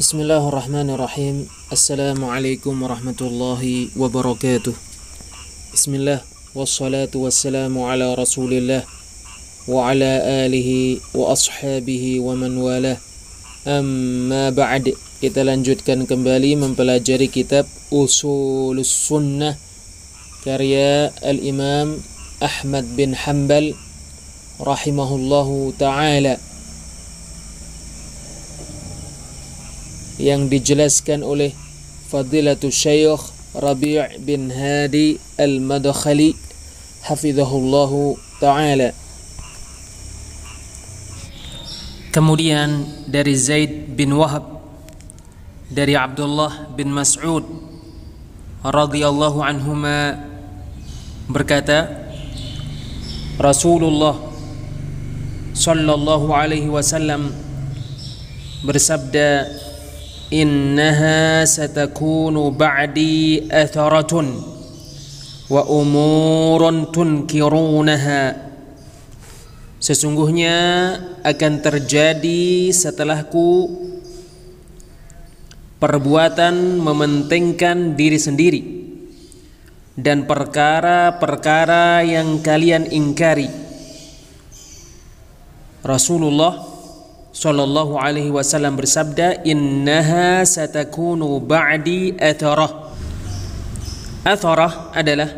بسم الله الرحمن الرحيم السلام عليكم ورحمة الله وبركاته بسم الله والصلاة والسلام على رسول الله وعلى آله وأصحابه ومن والاه أما بعد kita lanjutkan kembali mempelajari kitab Usul Sunnah karya Al-Imam Ahmad bin Hanbal rahimahullahu taala yang dijelaskan oleh Fadilatul Syekh Rabi' bin Hadi Al-Madkhali hafizahullahu taala. Kemudian dari Zaid bin Wahab dari Abdullah bin Mas'ud radhiyallahu anhuma berkata Rasulullah sallallahu alaihi wasallam bersabda إنها ستكون بعدي أثرة وأمور تنكرونها Sesungguhnya akan terjadi setelahku perbuatan mementingkan diri sendiri dan perkara-perkara yang kalian ingkari. Rasulullah Shallallahu alaihi wasallam bersabda, "Innaha satakunu ba'di atarah. Atarah adalah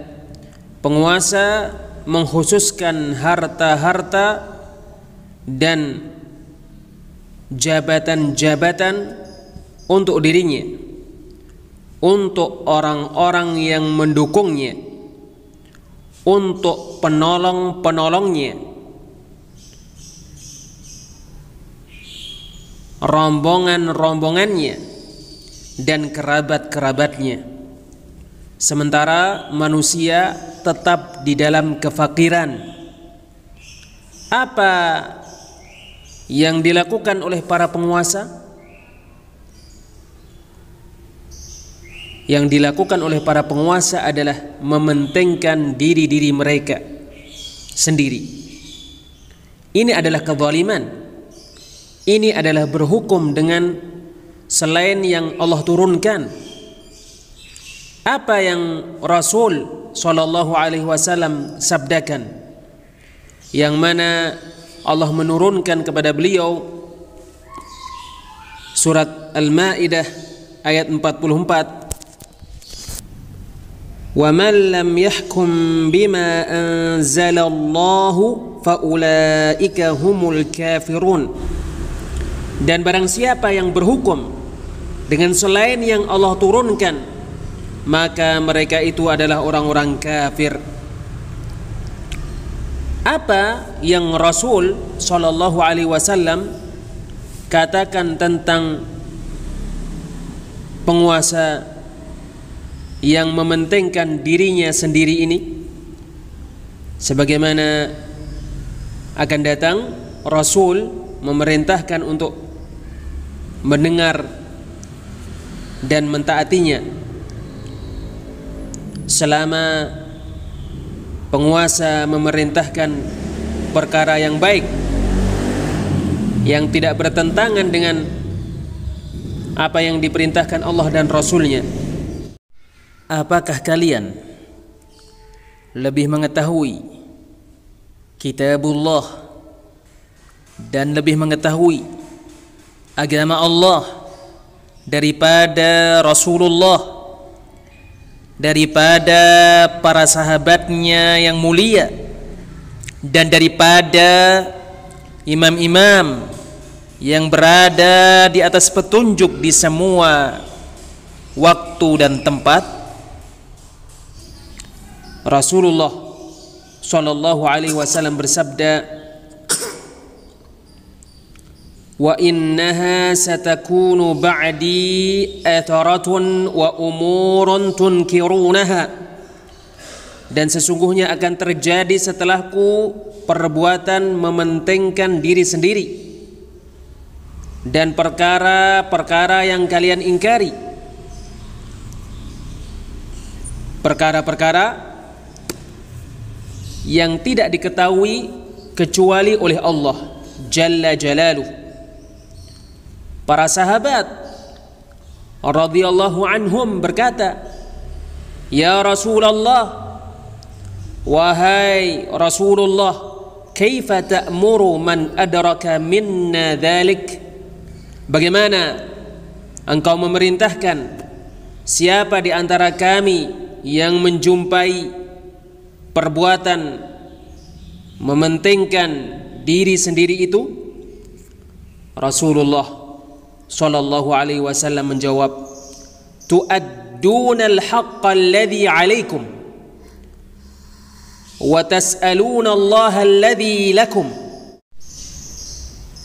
penguasa menghususkan harta-harta dan jabatan-jabatan untuk dirinya, untuk orang-orang yang mendukungnya, untuk penolong-penolongnya rombongan-rombongannya dan kerabat-kerabatnya. Sementara manusia tetap di dalam kefakiran. Apa yang dilakukan oleh para penguasa? Yang dilakukan oleh para penguasa adalah mementingkan diri-diri mereka sendiri. Ini adalah kezaliman ini adalah berhukum dengan selain yang Allah turunkan. Apa yang Rasul Shallallahu Alaihi Wasallam sabdakan, yang mana Allah menurunkan kepada beliau surat Al-Maidah ayat 44 وَمَنْ لَمْ يَحْكُمْ بِمَا أَنْزَلَ اللَّهُ فَأُولَئِكَ هُمُ الْكَافِرُونَ dan barang siapa yang berhukum dengan selain yang Allah turunkan, maka mereka itu adalah orang-orang kafir. Apa yang Rasul Shallallahu Alaihi Wasallam katakan tentang penguasa yang mementingkan dirinya sendiri ini sebagaimana akan datang Rasul memerintahkan untuk mendengar dan mentaatinya selama penguasa memerintahkan perkara yang baik yang tidak bertentangan dengan apa yang diperintahkan Allah dan Rasulnya apakah kalian lebih mengetahui kitabullah dan lebih mengetahui agama Allah daripada Rasulullah daripada para sahabatnya yang mulia dan daripada imam-imam yang berada di atas petunjuk di semua waktu dan tempat Rasulullah Shallallahu alaihi wasallam bersabda dan sesungguhnya akan terjadi setelahku perbuatan mementingkan diri sendiri dan perkara-perkara yang kalian ingkari perkara-perkara yang tidak diketahui kecuali oleh Allah Jalla Jalaluh Para sahabat radhiyallahu anhum berkata, "Ya Rasulullah, wahai Rasulullah, kaifa ta'muru man adraka minna dhalik?" Bagaimana engkau memerintahkan siapa di antara kami yang menjumpai perbuatan mementingkan diri sendiri itu Rasulullah Sallallahu alaihi wasallam menjawab, al haqqa alladhi 'alaikum wa tas'aluna Allah alladhi lakum."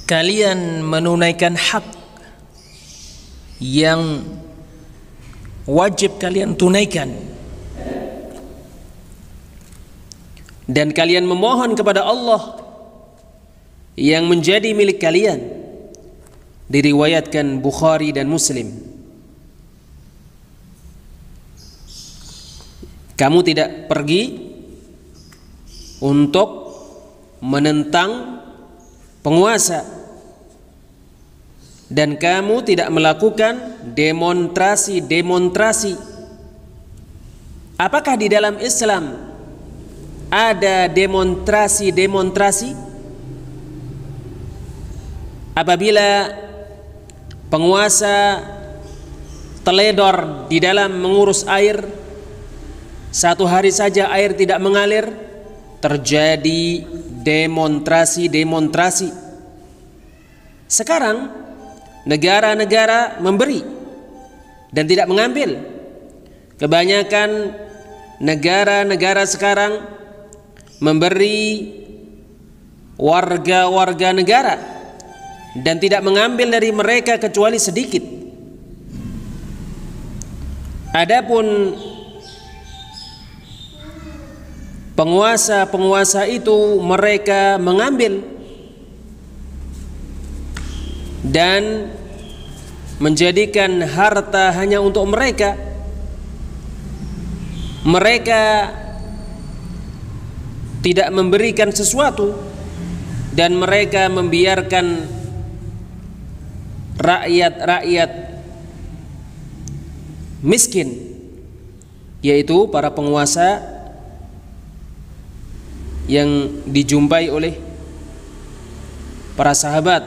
Kalian menunaikan hak yang wajib kalian tunaikan dan kalian memohon kepada Allah yang menjadi milik kalian diriwayatkan Bukhari dan Muslim. Kamu tidak pergi untuk menentang penguasa dan kamu tidak melakukan demonstrasi-demonstrasi. Apakah di dalam Islam ada demonstrasi-demonstrasi? Apabila penguasa teledor di dalam mengurus air satu hari saja air tidak mengalir terjadi demonstrasi-demonstrasi sekarang negara-negara memberi dan tidak mengambil kebanyakan negara-negara sekarang memberi warga-warga negara dan tidak mengambil dari mereka kecuali sedikit. Adapun penguasa-penguasa itu mereka mengambil dan menjadikan harta hanya untuk mereka mereka tidak memberikan sesuatu dan mereka membiarkan rakyat-rakyat miskin yaitu para penguasa yang dijumpai oleh para sahabat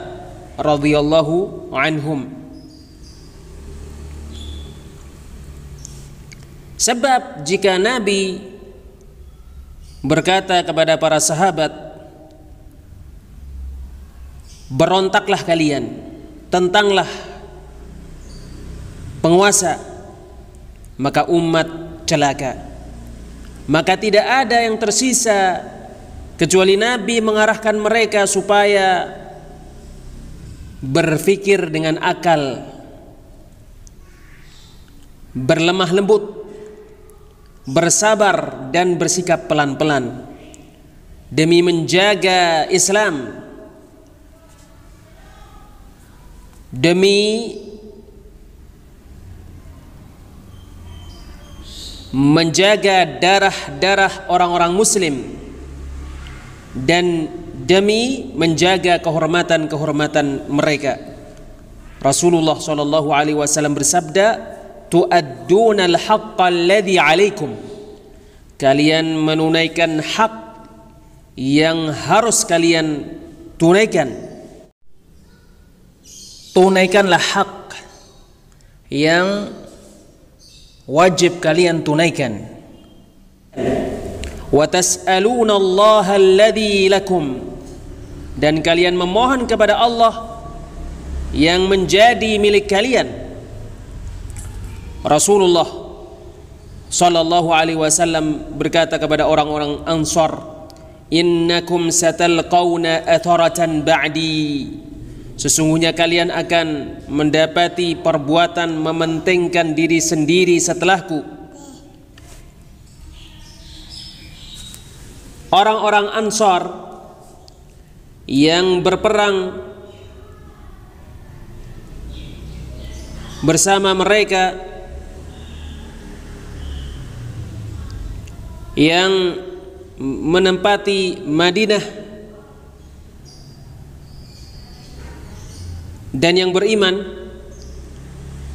radhiyallahu anhum sebab jika nabi berkata kepada para sahabat berontaklah kalian tentanglah penguasa maka umat celaka maka tidak ada yang tersisa kecuali nabi mengarahkan mereka supaya berfikir dengan akal berlemah lembut bersabar dan bersikap pelan-pelan demi menjaga Islam demi menjaga darah-darah orang-orang muslim dan demi menjaga kehormatan-kehormatan mereka. Rasulullah sallallahu alaihi wasallam bersabda, "Tu'adduna al-haqqa alladhi 'alaikum." Kalian menunaikan hak yang harus kalian tunaikan tunaikanlah hak yang wajib kalian tunaikan وَتَسْأَلُونَ اللَّهَ Allah لَكُمْ dan kalian memohon kepada Allah yang menjadi milik kalian Rasulullah sallallahu alaihi wasallam berkata kepada orang-orang Ansar innakum satalqawna atharatan ba'di Sesungguhnya kalian akan mendapati perbuatan mementingkan diri sendiri setelahku. Orang-orang Ansor yang berperang bersama mereka yang menempati Madinah dan yang beriman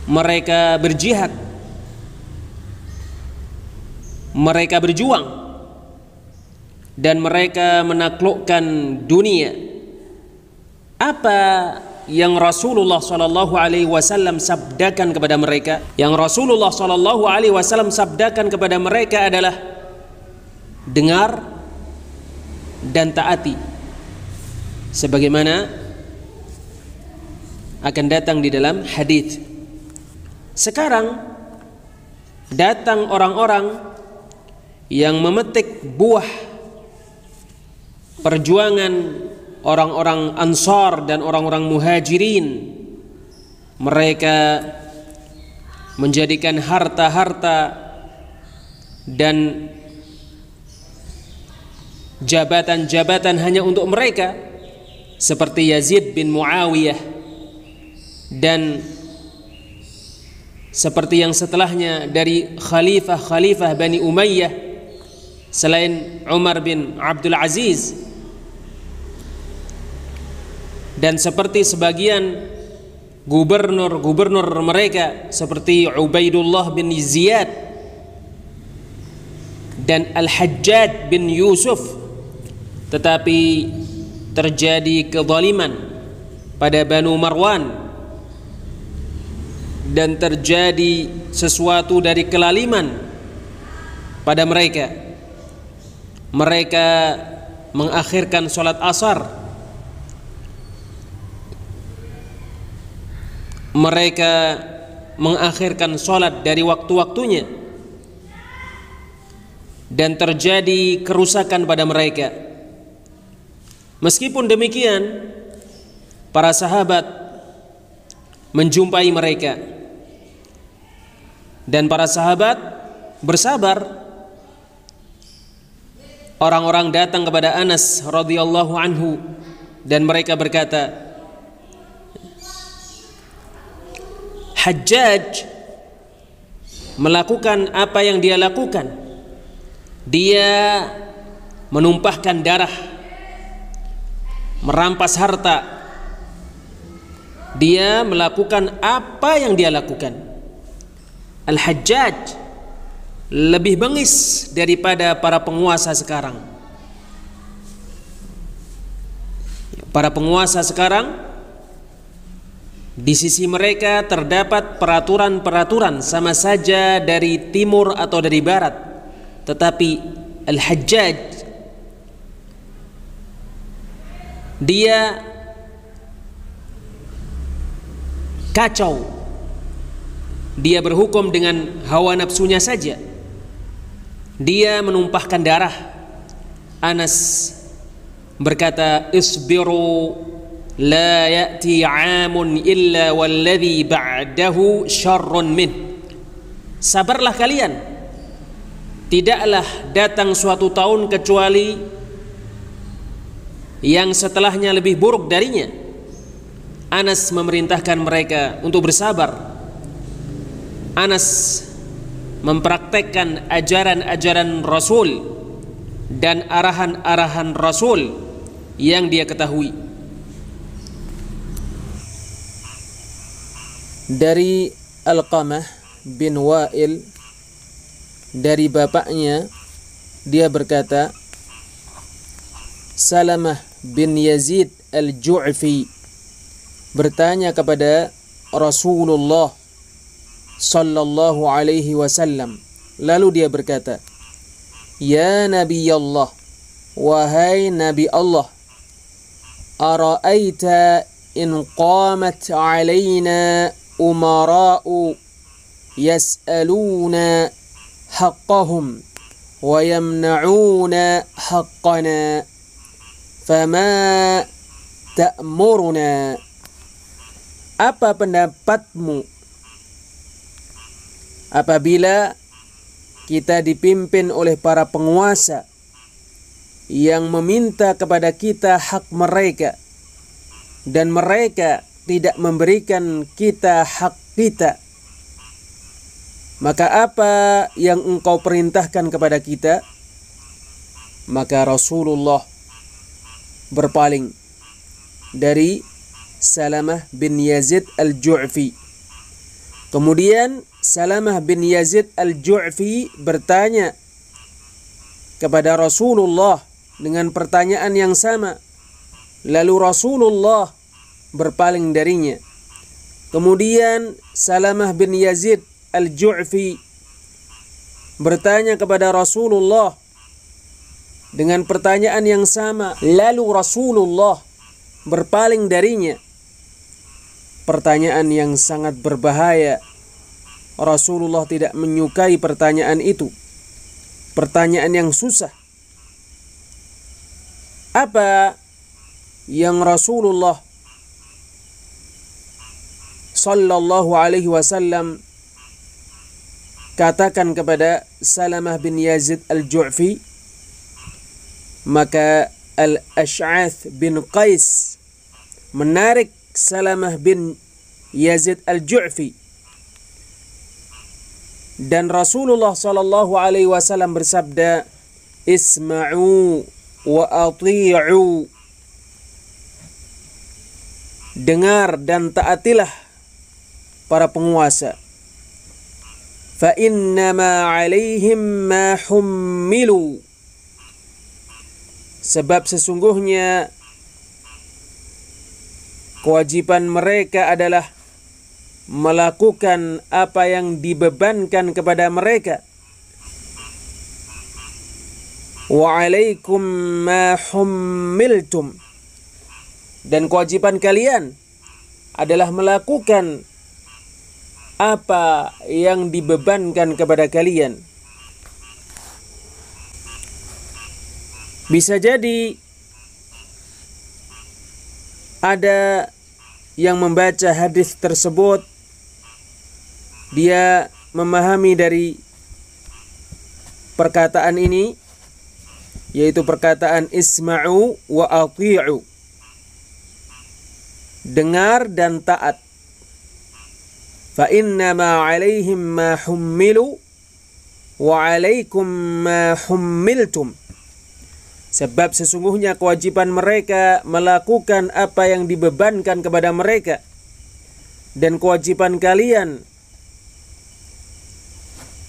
mereka berjihad mereka berjuang dan mereka menaklukkan dunia apa yang Rasulullah Shallallahu Alaihi Wasallam sabdakan kepada mereka, yang Rasulullah Shallallahu Alaihi Wasallam sabdakan kepada mereka adalah dengar dan taati, sebagaimana akan datang di dalam hadis. Sekarang datang orang-orang yang memetik buah perjuangan orang-orang Ansar dan orang-orang Muhajirin. Mereka menjadikan harta-harta dan jabatan-jabatan hanya untuk mereka seperti Yazid bin Muawiyah dan seperti yang setelahnya dari khalifah-khalifah Bani Umayyah selain Umar bin Abdul Aziz dan seperti sebagian gubernur-gubernur mereka seperti Ubaidullah bin Ziyad dan Al-Hajjaj bin Yusuf tetapi terjadi kezaliman pada Banu Marwan dan terjadi sesuatu dari kelaliman pada mereka mereka mengakhirkan sholat asar mereka mengakhirkan sholat dari waktu-waktunya dan terjadi kerusakan pada mereka meskipun demikian para sahabat menjumpai mereka dan para sahabat bersabar orang-orang datang kepada Anas radhiyallahu anhu dan mereka berkata Hajjaj melakukan apa yang dia lakukan dia menumpahkan darah merampas harta dia melakukan apa yang dia lakukan Al-Hajjaj lebih bengis daripada para penguasa sekarang. Para penguasa sekarang di sisi mereka terdapat peraturan-peraturan sama saja dari timur atau dari barat. Tetapi Al-Hajjaj dia kacau dia berhukum dengan hawa nafsunya saja dia menumpahkan darah Anas berkata isbiru la ya'ti 'amun illa walladhi ba'dahu syarrun min sabarlah kalian tidaklah datang suatu tahun kecuali yang setelahnya lebih buruk darinya Anas memerintahkan mereka untuk bersabar Anas mempraktekkan ajaran-ajaran Rasul dan arahan-arahan Rasul yang dia ketahui. Dari Al-Qamah bin Wa'il dari bapaknya dia berkata Salamah bin Yazid Al-Ju'fi bertanya kepada Rasulullah Sallallahu alaihi wasallam Lalu dia berkata Ya Nabi Allah Wahai Nabi Allah Ara'aita in qamat alaina umara'u Yas'aluna haqqahum ويمنعون حقنا فما تأمرنا apa pendapatmu apabila kita dipimpin oleh para penguasa yang meminta kepada kita hak mereka dan mereka tidak memberikan kita hak kita maka apa yang engkau perintahkan kepada kita maka Rasulullah berpaling dari Salamah bin Yazid al-Ju'fi kemudian Salamah bin Yazid al-Ju'fi bertanya kepada Rasulullah dengan pertanyaan yang sama. Lalu Rasulullah berpaling darinya. Kemudian Salamah bin Yazid al-Ju'fi bertanya kepada Rasulullah dengan pertanyaan yang sama. Lalu Rasulullah berpaling darinya. Pertanyaan yang sangat berbahaya Rasulullah tidak menyukai pertanyaan itu. Pertanyaan yang susah. Apa yang Rasulullah sallallahu alaihi wasallam katakan kepada Salamah bin Yazid al-Ju'fi maka Al-Ash'ath bin Qais menarik Salamah bin Yazid al-Ju'fi dan Rasulullah Shallallahu Alaihi Wasallam bersabda isma'u wa ati'u dengar dan taatilah para penguasa fa innama alaihim ma hummilu sebab sesungguhnya kewajiban mereka adalah melakukan apa yang dibebankan kepada mereka. Wa alaikum ma hummiltum. Dan kewajiban kalian adalah melakukan apa yang dibebankan kepada kalian. Bisa jadi ada yang membaca hadis tersebut dia memahami dari perkataan ini yaitu perkataan isma'u wa ati'u dengar dan taat fa inna ma 'alaihim ma hummilu wa 'alaikum ma hummiltum sebab sesungguhnya kewajiban mereka melakukan apa yang dibebankan kepada mereka dan kewajiban kalian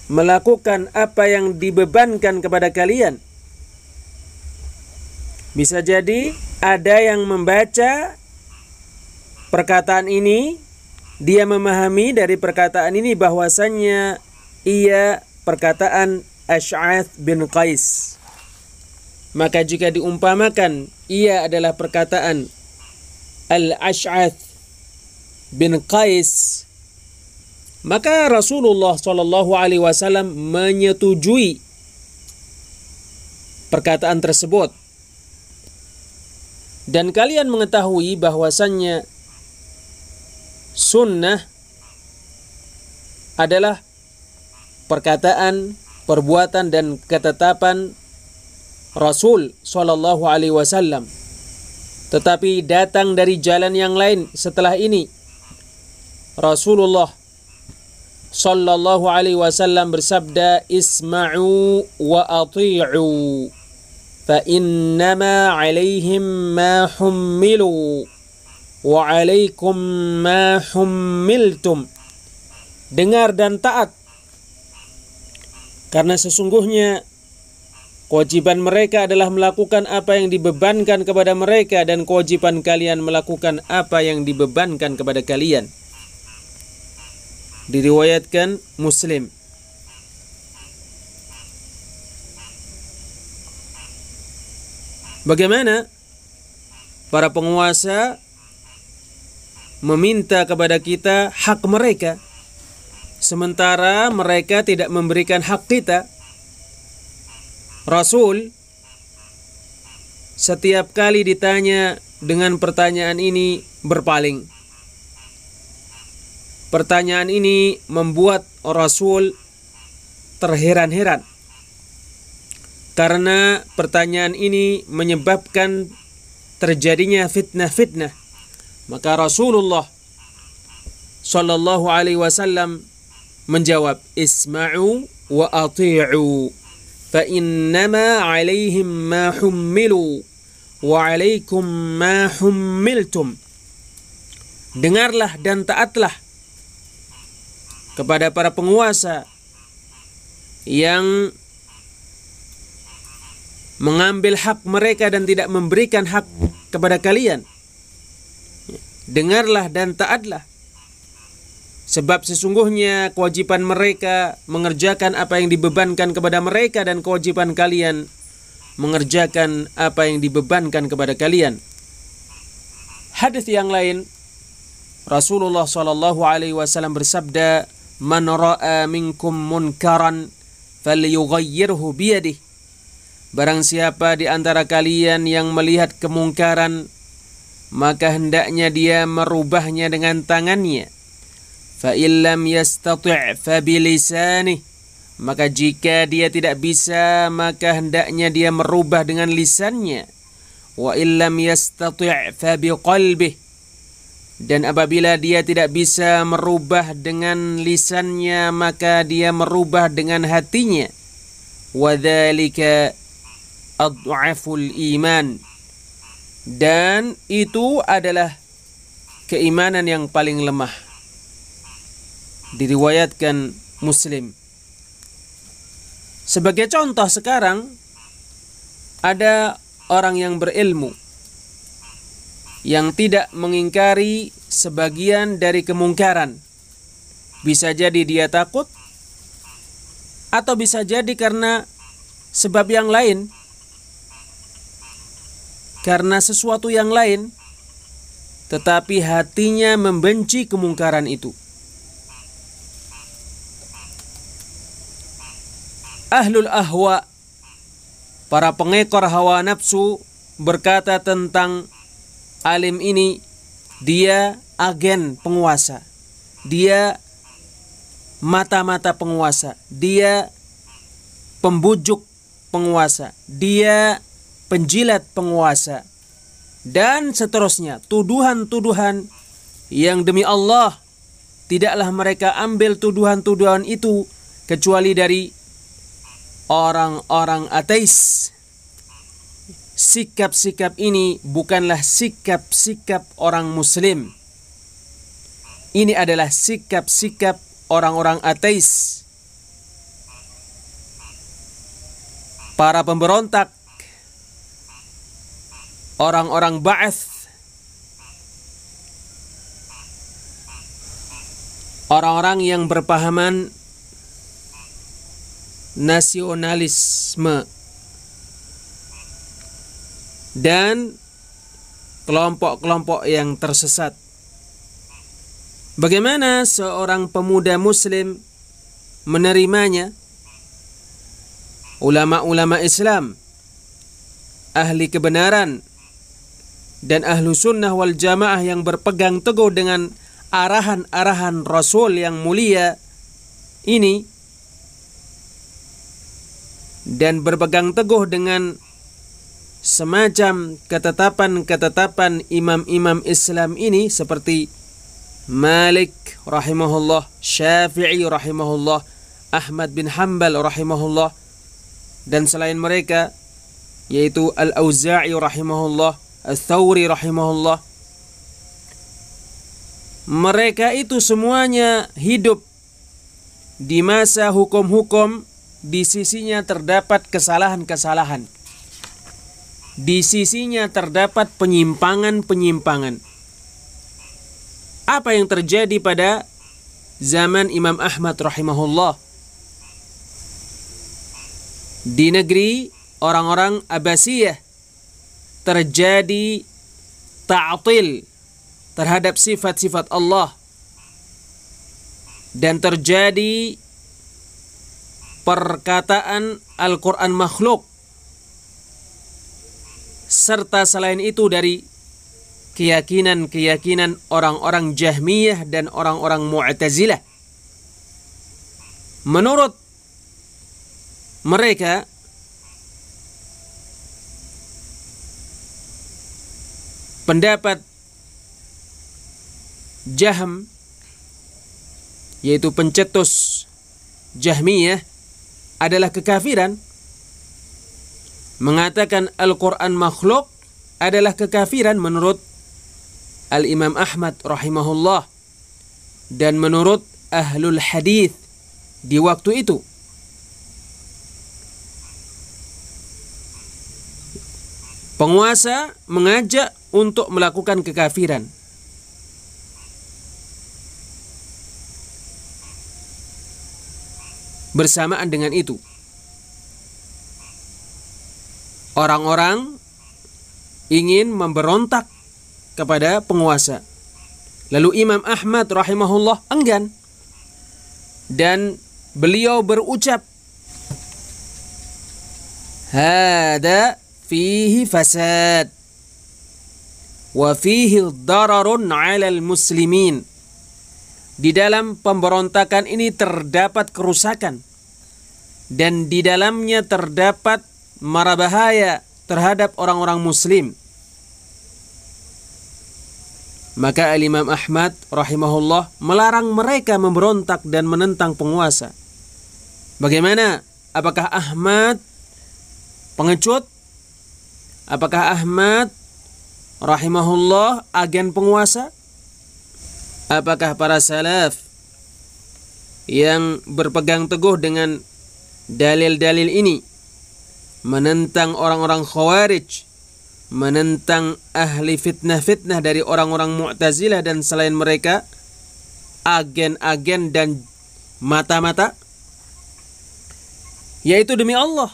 melakukan apa yang dibebankan kepada kalian. Bisa jadi ada yang membaca perkataan ini, dia memahami dari perkataan ini bahwasannya ia perkataan Ash'ath bin Qais. Maka jika diumpamakan ia adalah perkataan Al-Ash'ath bin Qais maka Rasulullah Shallallahu Alaihi Wasallam menyetujui perkataan tersebut. Dan kalian mengetahui bahwasannya sunnah adalah perkataan, perbuatan dan ketetapan Rasul Shallallahu Alaihi Wasallam. Tetapi datang dari jalan yang lain setelah ini Rasulullah sallallahu alaihi wasallam bersabda isma'u wa ati'u fa innama alaihim ma hummilu wa alaikum ma hummiltum dengar dan taat karena sesungguhnya kewajiban mereka adalah melakukan apa yang dibebankan kepada mereka dan kewajiban kalian melakukan apa yang dibebankan kepada kalian diriwayatkan Muslim Bagaimana para penguasa meminta kepada kita hak mereka sementara mereka tidak memberikan hak kita Rasul setiap kali ditanya dengan pertanyaan ini berpaling Pertanyaan ini membuat Rasul terheran-heran karena pertanyaan ini menyebabkan terjadinya fitnah-fitnah. Maka Rasulullah Shallallahu Alaihi Wasallam menjawab, "Isma'u wa ati'u, fa innama alaihim ma hummilu wa alaikum ma hummiltum." Dengarlah dan taatlah kepada para penguasa yang mengambil hak mereka dan tidak memberikan hak kepada kalian. Dengarlah dan taatlah. Sebab sesungguhnya kewajiban mereka mengerjakan apa yang dibebankan kepada mereka dan kewajiban kalian mengerjakan apa yang dibebankan kepada kalian. Hadis yang lain Rasulullah Shallallahu alaihi wasallam bersabda man ra'a minkum munkaran falyughayyirhu biyadihi Barang siapa di antara kalian yang melihat kemungkaran maka hendaknya dia merubahnya dengan tangannya fa illam yastati' fa bilisanih maka jika dia tidak bisa maka hendaknya dia merubah dengan lisannya wa illam yastati' fa biqalbih dan apabila dia tidak bisa merubah dengan lisannya maka dia merubah dengan hatinya. Wadzalika adhaful iman. Dan itu adalah keimanan yang paling lemah. Diriwayatkan Muslim. Sebagai contoh sekarang ada orang yang berilmu yang tidak mengingkari sebagian dari kemungkaran. Bisa jadi dia takut atau bisa jadi karena sebab yang lain. Karena sesuatu yang lain tetapi hatinya membenci kemungkaran itu. Ahlul ahwa para pengekor hawa nafsu berkata tentang alim ini dia agen penguasa. Dia mata-mata penguasa. Dia pembujuk penguasa. Dia penjilat penguasa. Dan seterusnya, tuduhan-tuduhan yang demi Allah tidaklah mereka ambil tuduhan-tuduhan itu kecuali dari orang-orang ateis sikap-sikap ini bukanlah sikap-sikap orang muslim. Ini adalah sikap-sikap orang-orang ateis. Para pemberontak, orang-orang ba'ath, orang-orang yang berpahaman nasionalisme dan kelompok-kelompok yang tersesat. Bagaimana seorang pemuda muslim menerimanya? Ulama-ulama Islam, ahli kebenaran, dan ahlu sunnah wal jamaah yang berpegang teguh dengan arahan-arahan Rasul yang mulia ini dan berpegang teguh dengan semacam ketetapan-ketetapan imam-imam Islam ini seperti Malik rahimahullah, Syafi'i rahimahullah, Ahmad bin Hambal rahimahullah dan selain mereka yaitu Al-Auza'i rahimahullah, Al-Thawri rahimahullah. Mereka itu semuanya hidup di masa hukum-hukum di sisinya terdapat kesalahan-kesalahan di sisinya terdapat penyimpangan-penyimpangan. Apa yang terjadi pada zaman Imam Ahmad rahimahullah? Di negeri orang-orang Abbasiyah terjadi ta'til terhadap sifat-sifat Allah dan terjadi perkataan Al-Quran makhluk serta selain itu dari keyakinan-keyakinan orang-orang Jahmiyah dan orang-orang Mu'tazilah. Menurut mereka pendapat Jahm yaitu pencetus Jahmiyah adalah kekafiran mengatakan Al-Quran makhluk adalah kekafiran menurut Al-Imam Ahmad rahimahullah dan menurut Ahlul Hadith di waktu itu. Penguasa mengajak untuk melakukan kekafiran. Bersamaan dengan itu, Orang-orang ingin memberontak kepada penguasa. Lalu Imam Ahmad rahimahullah enggan. Dan beliau berucap Hada fihi fasad wa fihi dararun 'ala muslimin. Di dalam pemberontakan ini terdapat kerusakan dan di dalamnya terdapat mara bahaya terhadap orang-orang muslim maka al Imam Ahmad rahimahullah melarang mereka memberontak dan menentang penguasa bagaimana apakah Ahmad pengecut apakah Ahmad rahimahullah agen penguasa apakah para salaf yang berpegang teguh dengan dalil-dalil ini menentang orang-orang khawarij, menentang ahli fitnah-fitnah dari orang-orang Mu'tazilah dan selain mereka, agen-agen dan mata-mata? Yaitu demi Allah.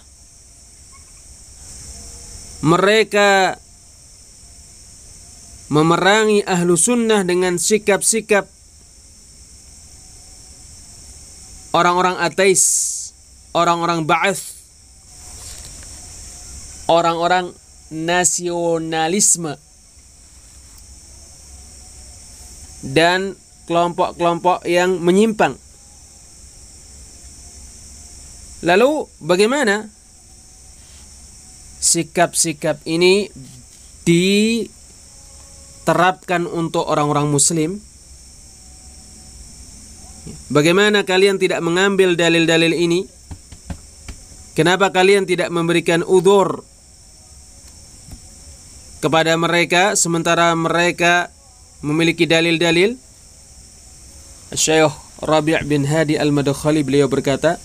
Mereka memerangi ahlu sunnah dengan sikap-sikap orang-orang ateis, orang-orang ba'ath, orang-orang nasionalisme dan kelompok-kelompok yang menyimpang. Lalu bagaimana sikap-sikap ini diterapkan untuk orang-orang muslim? Bagaimana kalian tidak mengambil dalil-dalil ini? Kenapa kalian tidak memberikan udhur kepada mereka sementara mereka memiliki dalil-dalil Syekh Rabi' bin Hadi Al-Madkhali beliau berkata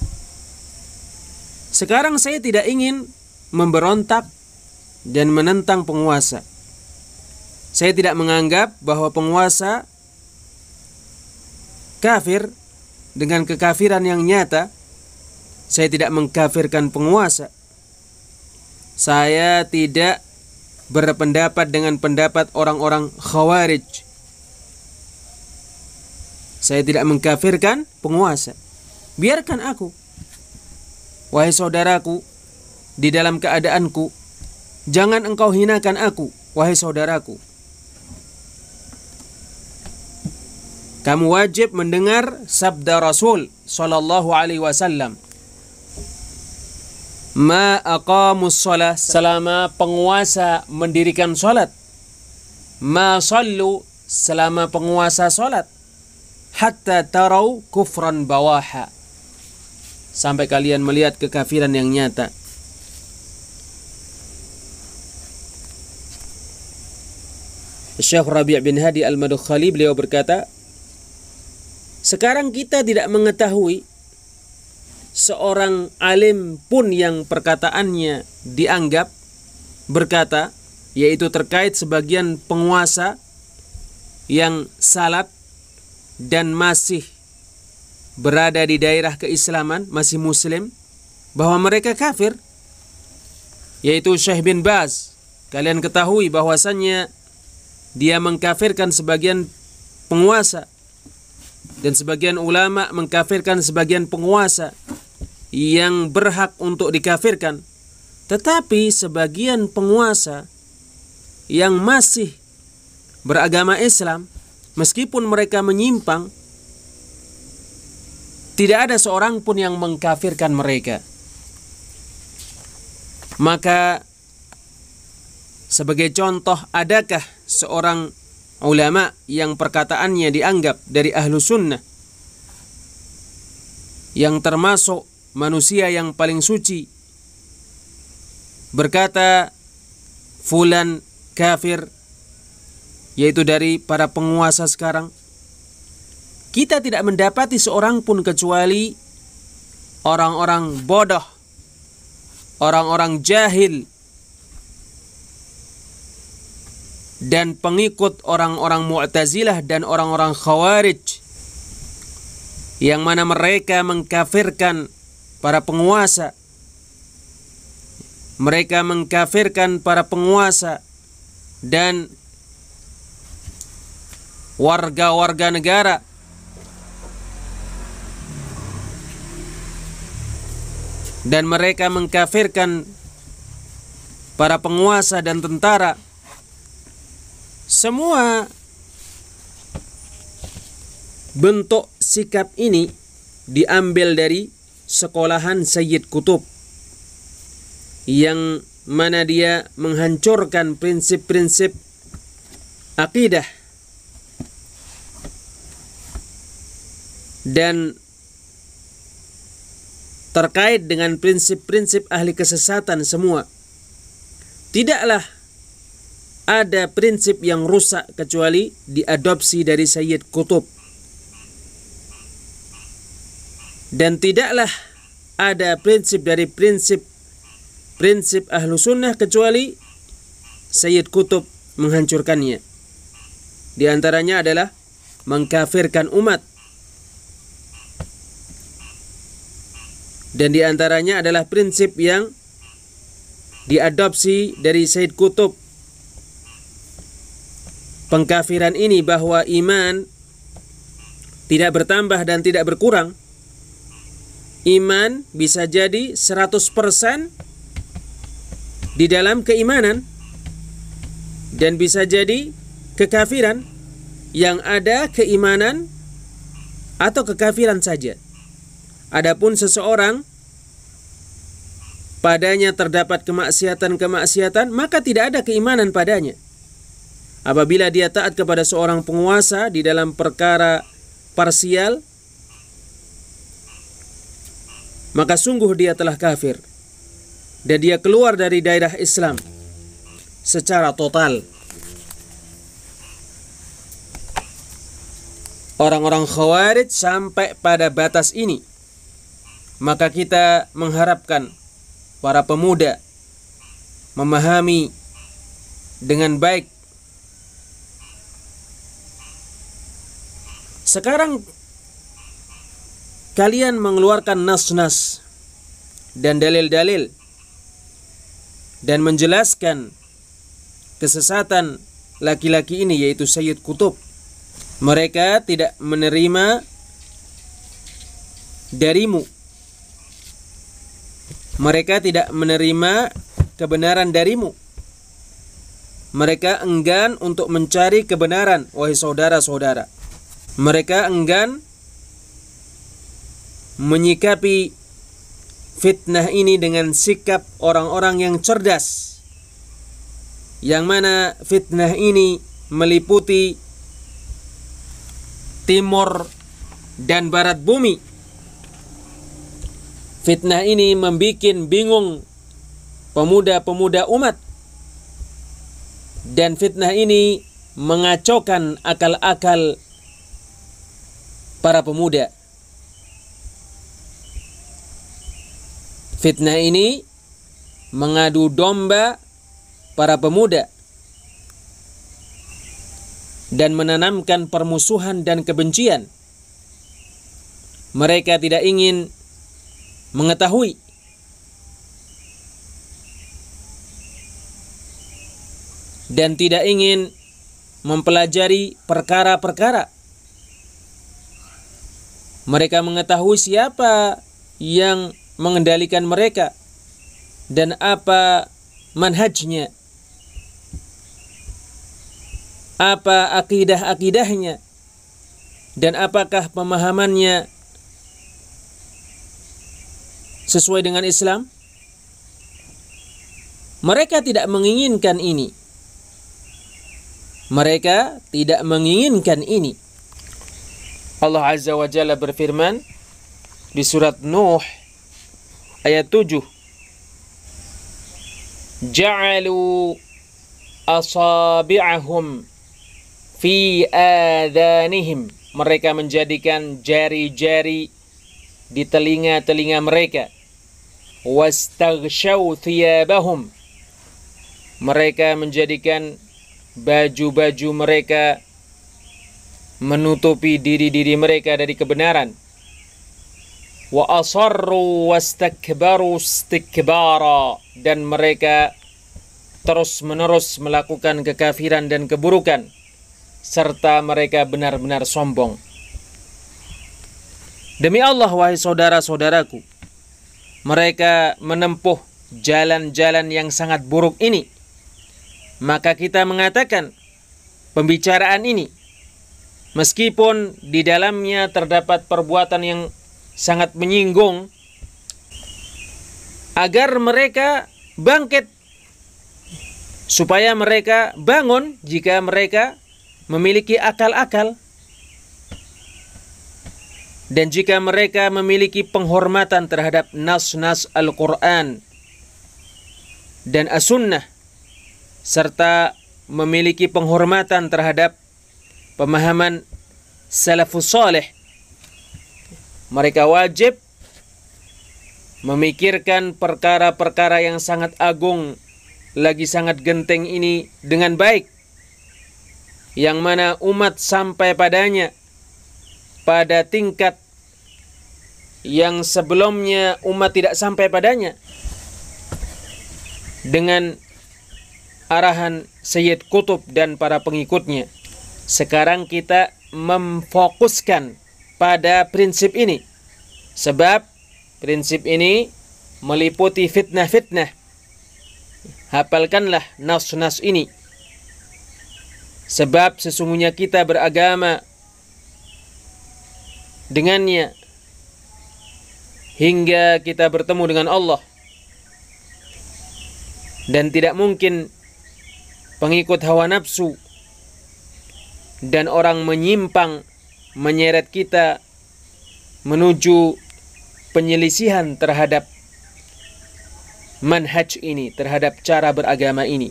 Sekarang saya tidak ingin memberontak dan menentang penguasa Saya tidak menganggap bahwa penguasa kafir dengan kekafiran yang nyata Saya tidak mengkafirkan penguasa Saya tidak berpendapat dengan pendapat orang-orang khawarij. Saya tidak mengkafirkan penguasa. Biarkan aku. Wahai saudaraku, di dalam keadaanku, jangan engkau hinakan aku, wahai saudaraku. Kamu wajib mendengar sabda Rasul sallallahu alaihi wasallam ma aqamus sholat selama penguasa mendirikan sholat ma sallu selama penguasa sholat hatta tarau kufran bawaha sampai kalian melihat kekafiran yang nyata Syekh Rabi' bin Hadi al madukhali beliau berkata sekarang kita tidak mengetahui seorang alim pun yang perkataannya dianggap berkata yaitu terkait sebagian penguasa yang salat dan masih berada di daerah keislaman, masih muslim bahwa mereka kafir yaitu Syekh bin Baz. Kalian ketahui bahwasannya dia mengkafirkan sebagian penguasa dan sebagian ulama mengkafirkan sebagian penguasa yang berhak untuk dikafirkan. Tetapi sebagian penguasa yang masih beragama Islam, meskipun mereka menyimpang, tidak ada seorang pun yang mengkafirkan mereka. Maka sebagai contoh, adakah seorang ulama yang perkataannya dianggap dari ahlu sunnah yang termasuk manusia yang paling suci berkata fulan kafir yaitu dari para penguasa sekarang kita tidak mendapati seorang pun kecuali orang-orang bodoh orang-orang jahil dan pengikut orang-orang Mu'tazilah dan orang-orang Khawarij yang mana mereka mengkafirkan para penguasa. Mereka mengkafirkan para penguasa dan warga-warga negara. Dan mereka mengkafirkan para penguasa dan tentara. Semua bentuk sikap ini diambil dari sekolahan Sayyid Kutub yang mana dia menghancurkan prinsip-prinsip akidah dan terkait dengan prinsip-prinsip ahli kesesatan semua. Tidaklah ada prinsip yang rusak kecuali diadopsi dari Sayyid Kutub. dan tidaklah ada prinsip dari prinsip prinsip ahlu sunnah kecuali Sayyid Kutub menghancurkannya di antaranya adalah mengkafirkan umat dan di antaranya adalah prinsip yang diadopsi dari Sayyid Kutub pengkafiran ini bahwa iman tidak bertambah dan tidak berkurang iman bisa jadi 100% di dalam keimanan dan bisa jadi kekafiran yang ada keimanan atau kekafiran saja. Adapun seseorang padanya terdapat kemaksiatan-kemaksiatan, maka tidak ada keimanan padanya. Apabila dia taat kepada seorang penguasa di dalam perkara parsial, maka sungguh dia telah kafir dan dia keluar dari daerah Islam secara total. Orang-orang Khawarij sampai pada batas ini, maka kita mengharapkan para pemuda memahami dengan baik. Sekarang kalian mengeluarkan nas-nas dan dalil-dalil dan menjelaskan kesesatan laki-laki ini yaitu Sayyid Kutub. Mereka tidak menerima darimu. Mereka tidak menerima kebenaran darimu. Mereka enggan untuk mencari kebenaran, wahai saudara-saudara. Mereka enggan menyikapi fitnah ini dengan sikap orang-orang yang cerdas yang mana fitnah ini meliputi timur dan barat bumi fitnah ini membuat bingung pemuda-pemuda umat dan fitnah ini mengacaukan akal-akal para pemuda Fitnah ini mengadu domba para pemuda dan menanamkan permusuhan dan kebencian. Mereka tidak ingin mengetahui dan tidak ingin mempelajari perkara-perkara. Mereka mengetahui siapa yang mengendalikan mereka dan apa manhajnya apa akidah-akidahnya dan apakah pemahamannya sesuai dengan Islam mereka tidak menginginkan ini mereka tidak menginginkan ini Allah Azza wa Jalla berfirman di surat Nuh ayat 7 ja'alu asabi'ahum fi adhanihim mereka menjadikan jari-jari di telinga-telinga mereka wastaghshaw thiyabahum mereka menjadikan baju-baju mereka menutupi diri-diri mereka dari kebenaran wa asarru wastakbaru istikbara dan mereka terus-menerus melakukan kekafiran dan keburukan serta mereka benar-benar sombong. Demi Allah wahai saudara-saudaraku, mereka menempuh jalan-jalan yang sangat buruk ini. Maka kita mengatakan pembicaraan ini meskipun di dalamnya terdapat perbuatan yang sangat menyinggung agar mereka bangkit supaya mereka bangun jika mereka memiliki akal-akal dan jika mereka memiliki penghormatan terhadap nas-nas Al-Quran dan As-Sunnah serta memiliki penghormatan terhadap pemahaman salafus salih mereka wajib memikirkan perkara-perkara yang sangat agung lagi sangat genting ini dengan baik yang mana umat sampai padanya pada tingkat yang sebelumnya umat tidak sampai padanya dengan arahan Sayyid Kutub dan para pengikutnya sekarang kita memfokuskan pada prinsip ini. Sebab prinsip ini meliputi fitnah-fitnah. Hafalkanlah nas-nas ini. Sebab sesungguhnya kita beragama dengannya hingga kita bertemu dengan Allah. Dan tidak mungkin pengikut hawa nafsu dan orang menyimpang menyeret kita menuju penyelisihan terhadap manhaj ini, terhadap cara beragama ini.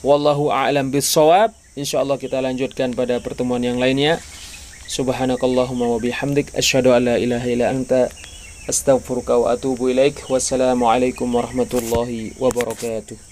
Wallahu a'lam bissawab. Insyaallah kita lanjutkan pada pertemuan yang lainnya. Subhanakallahumma wa bihamdik asyhadu alla ilaha illa anta astaghfiruka wa atubu ilaik. alaikum warahmatullahi wabarakatuh.